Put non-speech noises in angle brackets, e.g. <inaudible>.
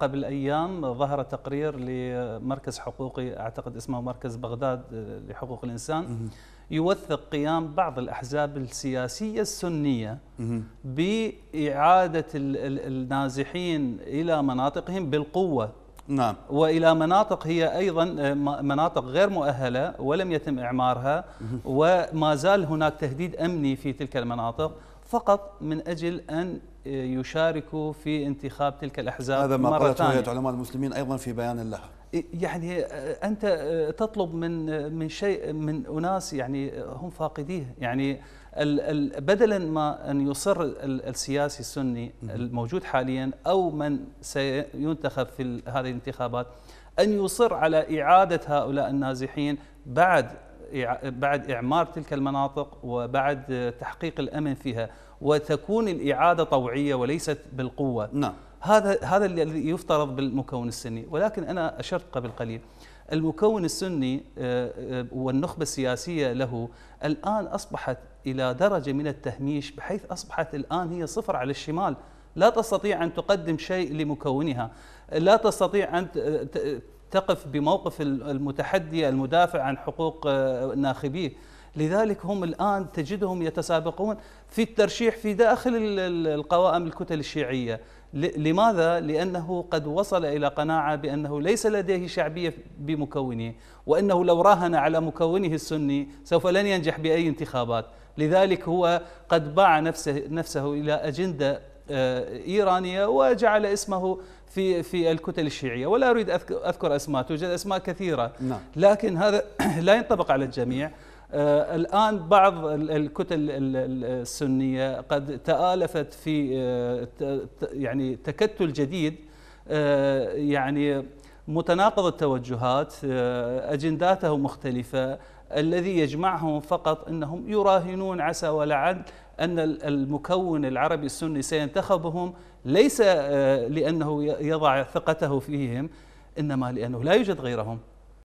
قبل ايام ظهر تقرير لمركز حقوقي اعتقد اسمه مركز بغداد آه، لحقوق الانسان يوثق قيام بعض الاحزاب السياسيه السنيه باعاده النازحين الى مناطقهم بالقوه نعم والى مناطق هي ايضا آه، مناطق غير مؤهله ولم يتم اعمارها وما زال هناك تهديد امني في تلك المناطق فقط من أجل أن آه، يشاركوا في انتخاب تلك الأحزاب هذا ما قالته هيئة علماء المسلمين أيضا في بيان لها يعني آه، أنت آه، تطلب من من شيء من أناس يعني هم فاقديه يعني بدلا ما أن يصر السياسي السني الموجود حاليا أو من سينتخب في هذه الانتخابات أن يصر على إعادة هؤلاء النازحين بعد بعد إعمار تلك المناطق وبعد تحقيق الأمن فيها وتكون الإعادة طوعية وليست بالقوة نعم هذا هذا الذي يفترض بالمكون السني ولكن أنا أشرت قبل قليل المكون السني آه، آه، والنخبة السياسية له الآن أصبحت إلى درجة من التهميش بحيث أصبحت الآن هي صفر على الشمال لا تستطيع أن تقدم شيء لمكونها لا تستطيع أن تقف بموقف المتحدي المدافع عن حقوق آه، ناخبيه لذلك هم الآن تجدهم يتسابقون في الترشيح في داخل القوائم الكتل الشيعية لماذا؟ لأنه قد وصل إلى قناعة بأنه ليس لديه شعبية بمكونه وأنه لو راهن على مكونه السني سوف لن ينجح بأي انتخابات لذلك هو قد باع نفسه, نفسه إلى أجندة آه، إيرانية وجعل اسمه في في الكتل الشيعية ولا أريد أذكر أسماء توجد أسماء كثيرة نعم. لكن هذا <coughs> لا ينطبق على الجميع آه، الآن بعض الكتل السنية قد تآلفت في آه، يعني تكتل جديد يعني متناقض التوجهات اجنداته مختلفة الذي يجمعهم فقط أنهم يراهنون عسى ولعل أن المكون العربي السني سينتخبهم ليس آه، لأنه يضع ثقته فيهم إنما لأنه لا يوجد غيرهم